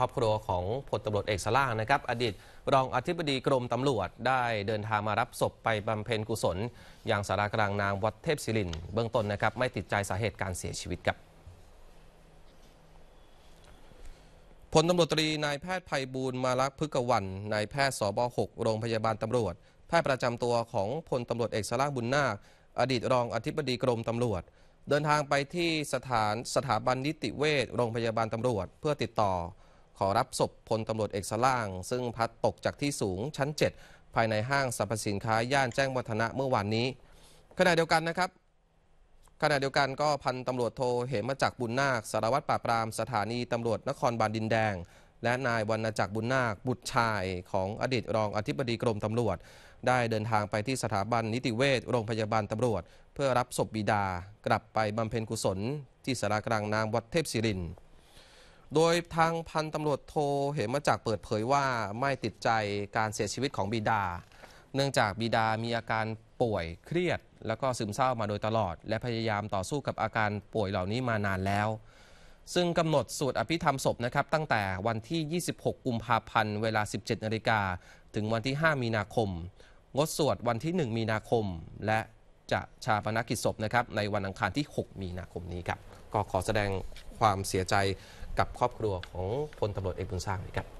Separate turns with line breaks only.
ครอบครัวของพลตารวจเอกสล่างนะครับ อดีตรองอธิบดีกรมตำรวจได้เดินทางมารับศพไปบำเพ็ญกุศลอย่างสารากลางนางวัดเทพศิริน เบื้องต้นนะครับ ไม่ติดใจสาเหตุการเสียชีวิตครับพลตำรวจตรีนายแพทย์ภัยบูลมาลักพฤกวันนายแพทย์สบ6โรงพยาบาลตำรวจ แพทย์ประจำตัวของพลตารวจเอกสล่างบุญนาคอดีต รองอธิบดีกรมตำรวจ เดินทางไปที่สถานสถาบันนิติเวชโรงพยาบาลตำรวจเพื่อติดต่อขอรับศพพลตำรวจเอกสล่าง ซึ่งพัดตกจากที่สูงชั้น 7 ภายในห้างสรรพสินค้าย่านแจ้งวัฒนะเมื่อวานนี้ขณะเดียวกันนะครับ ขณะเดียวกันก็พันตำรวจโทเหมจักบุญนาคสารวัตรปราบปรามสถานีตำรวจนครบาลดินแดง และนายวรรณจักรบุญนาคบุตรชายของอดีตรองอธิบดีกรมตำรวจ ได้เดินทางไปที่สถาบันนิติเวชโรงพยาบาลตำรวจ เพื่อรับศพบบิดา กลับไปบำเพ็ญกุศลที่สารากลางนางวัดเทพศิรินทร์โดยทางพันตำรวจโทเหมจักเปิดเผยว่าไม่ติดใจการเสียชีวิตของบิดา เนื่องจากบิดามีอาการป่วยเครียดแล้วก็ซึมเศร้ามาโดยตลอดและพยายามต่อสู้กับอาการป่วยเหล่านี้มานานแล้ว ซึ่งกำหนดสวดอภิธรรมศพนะครับตั้งแต่วันที่ 26 กุมภาพันธ์เวลา 17 นาฬิกาถึงวันที่ 5 มีนาคม งดสวดวันที่ 1 มีนาคม และจะชาปนกิจศพนะครับในวันอังคารที่ 6 มีนาคมนี้ครับก็ขอแสดงความเสียใจกับครอบครัวของพลตำรวจเอกบุญสร้างครับ